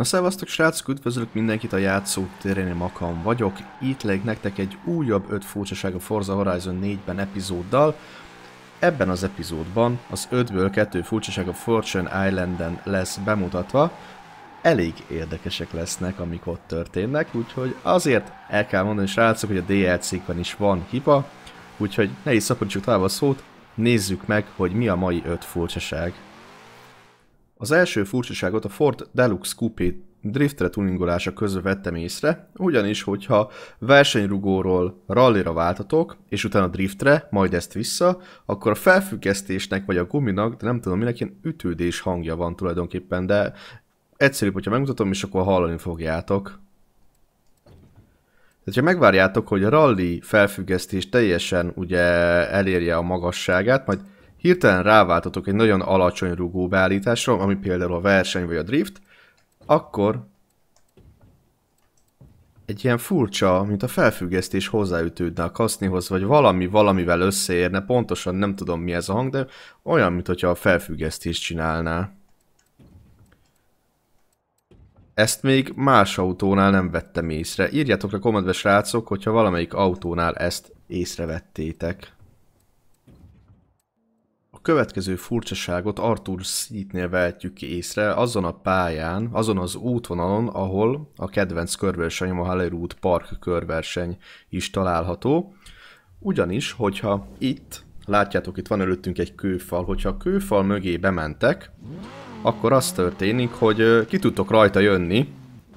Na szevasztok srácok, üdvözlök mindenkit a játszó én Makam vagyok. Itt leg nektek egy újabb 5 furcsaság a Forza Horizon 4-ben epizóddal. Ebben az epizódban az 5-ből 2 furcsaság a Fortune Islanden lesz bemutatva. Elég érdekesek lesznek, amik ott történnek, úgyhogy azért el kell mondani srácok, hogy a dlc ben is van hiba, úgyhogy ne is szaporítsuk tovább a szót, nézzük meg, hogy mi a mai 5 furcsaság. Az első furcsaságot a Ford Deluxe Coupé driftre tuningolása közben vettem észre, ugyanis, hogyha versenyrugóról rallira váltatok, és utána driftre, majd ezt vissza, akkor a felfüggesztésnek vagy a guminak, de nem tudom minek, ilyen ütődés hangja van tulajdonképpen, de egyszerűbb, hogyha megmutatom, és akkor hallani fogjátok. Tehát, ha megvárjátok, hogy a rally felfüggesztés teljesen ugye elérje a magasságát, majd hirtelen ráváltatok egy nagyon alacsony rugó beállításra, ami például a verseny vagy a drift, akkor egy ilyen furcsa, mint a felfüggesztés hozzáütődne a kasznihoz, vagy valami valamivel összeérne, pontosan nem tudom mi ez a hang, de olyan, mint hogyha a felfüggesztést csinálná. Ezt még más autónál nem vettem észre. Írjátok a kommentbe srácok, hogyha valamelyik autónál ezt észrevettétek következő furcsaságot Arthur Seatnél vehetjük ki észre, azon a pályán, azon az útvonalon, ahol a kedvenc körversenyem a Hollywood Park körverseny is található. Ugyanis, hogyha itt, látjátok, itt van előttünk egy kőfal, hogyha a kőfal mögé bementek, akkor az történik, hogy ki tudtok rajta jönni,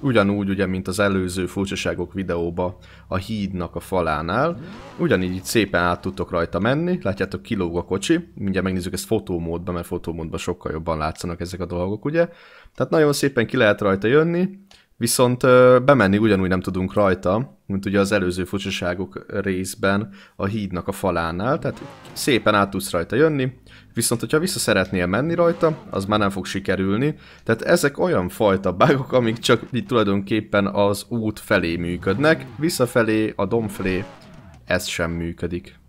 ugyanúgy, ugye, mint az előző furcsaságok videóba a hídnak a falánál, ugyanígy itt szépen át tudtok rajta menni, látjátok kilóg a kocsi, mindjárt megnézzük ezt fotómódban, mert fotómódban sokkal jobban látszanak ezek a dolgok, ugye? Tehát nagyon szépen ki lehet rajta jönni, viszont ö, bemenni ugyanúgy nem tudunk rajta, mint ugye az előző furcsaságok részben a hídnak a falánál, tehát szépen át tudsz rajta jönni, viszont hogyha vissza szeretnél menni rajta, az már nem fog sikerülni, tehát ezek olyan fajta bágok, amik csak itt tulajdonképpen az út felé működnek, visszafelé, a dom felé ez sem működik.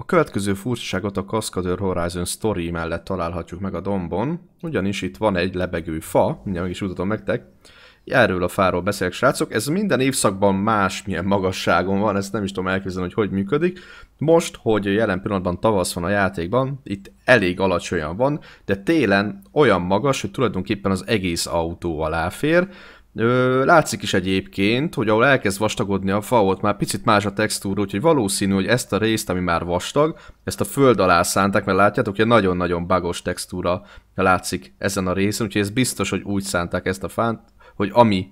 A következő furcsaságot a Cascadeur Horizon Story mellett találhatjuk meg a dombon, ugyanis itt van egy lebegő fa, mindjárt meg is mutatom nektek. Erről a fáról beszélek, srácok. Ez minden évszakban más, milyen magasságon van, ezt nem is tudom elképzelni, hogy hogy működik. Most, hogy jelen pillanatban tavasz van a játékban, itt elég alacsonyan van, de télen olyan magas, hogy tulajdonképpen az egész autó alá fér, Ö, látszik is egyébként, hogy ahol elkezd vastagodni a fa, ott már picit más a textúra, úgyhogy valószínű, hogy ezt a részt, ami már vastag, ezt a föld alá szánták, mert látjátok, hogy nagyon-nagyon bagos textúra látszik ezen a részen, úgyhogy ez biztos, hogy úgy szánták ezt a fát, hogy ami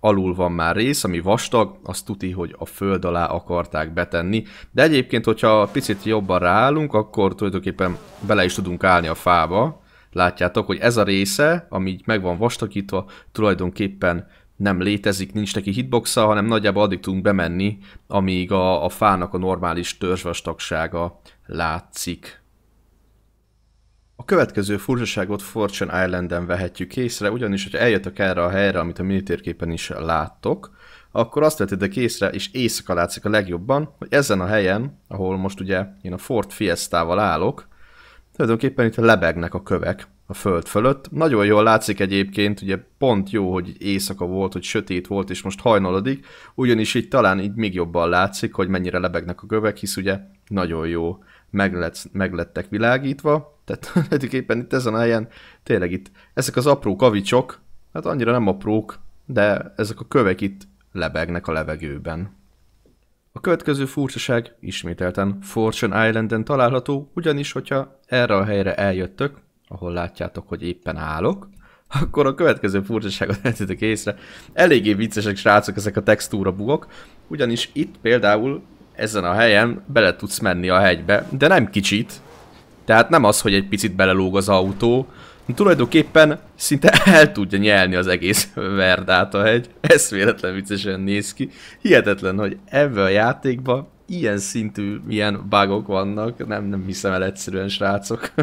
alul van már rész, ami vastag, azt tuti, hogy a föld alá akarták betenni. De egyébként, hogyha picit jobban ráállunk, akkor tulajdonképpen bele is tudunk állni a fába, Látjátok, hogy ez a része, ami így meg van vastagítva, tulajdonképpen nem létezik, nincs neki hitboxa, hanem nagyjából addig tudunk bemenni, amíg a, a fának a normális törzsvastagsága látszik. A következő furcsaságot Fortune Islanden vehetjük észre, ugyanis, hogy eljöttök erre a helyre, amit a minitérképen is láttok, akkor azt vettétek észre, és éjszaka látszik a legjobban, hogy ezen a helyen, ahol most ugye én a Ford Fiesta-val állok, tulajdonképpen itt lebegnek a kövek a föld fölött. Nagyon jól látszik egyébként, ugye pont jó, hogy éjszaka volt, hogy sötét volt, és most hajnalodik, ugyanis itt talán így még jobban látszik, hogy mennyire lebegnek a kövek, hisz ugye nagyon jó meglett, meglettek világítva, tehát tulajdonképpen itt ezen a helyen tényleg itt ezek az apró kavicsok, hát annyira nem aprók, de ezek a kövek itt lebegnek a levegőben. A következő furcsaság ismételten Fortune Islanden található, ugyanis hogyha erre a helyre eljöttök, ahol látjátok, hogy éppen állok, akkor a következő furcsaságot vetitek észre. Eléggé viccesek srácok ezek a textúra bugok, ugyanis itt például ezen a helyen bele tudsz menni a hegybe, de nem kicsit. Tehát nem az, hogy egy picit belelóg az autó, tulajdonképpen szinte el tudja nyelni az egész Verdát a hegy. Ez véletlen viccesen néz ki. Hihetetlen, hogy ebben a játékban ilyen szintű milyen bugok vannak, nem, nem hiszem el egyszerűen, srácok.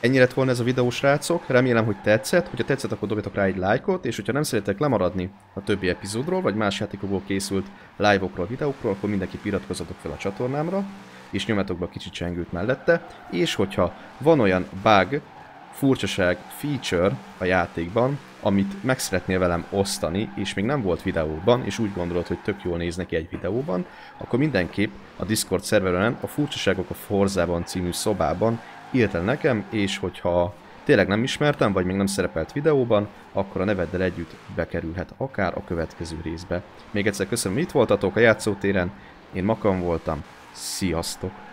Ennyi lett volna ez a videó, srácok. Remélem, hogy tetszett. Ha tetszett, akkor dobjatok rá egy lájkot, és hogyha nem szeretek lemaradni a többi epizódról, vagy más játékokból készült live-okról, videókról, akkor mindenki iratkozzatok fel a csatornámra, és nyomjatok be a kicsit csengőt mellette. És hogyha van olyan bug, furcsaság, feature a játékban, amit meg szeretnél velem osztani, és még nem volt videóban, és úgy gondolod, hogy tök jól néz neki egy videóban, akkor mindenképp a Discord szerveren a Furcsaságok a Forzában című szobában írd el nekem, és hogyha tényleg nem ismertem, vagy még nem szerepelt videóban, akkor a neveddel együtt bekerülhet akár a következő részbe. Még egyszer köszönöm, hogy itt voltatok a játszótéren, én Makan voltam, sziasztok!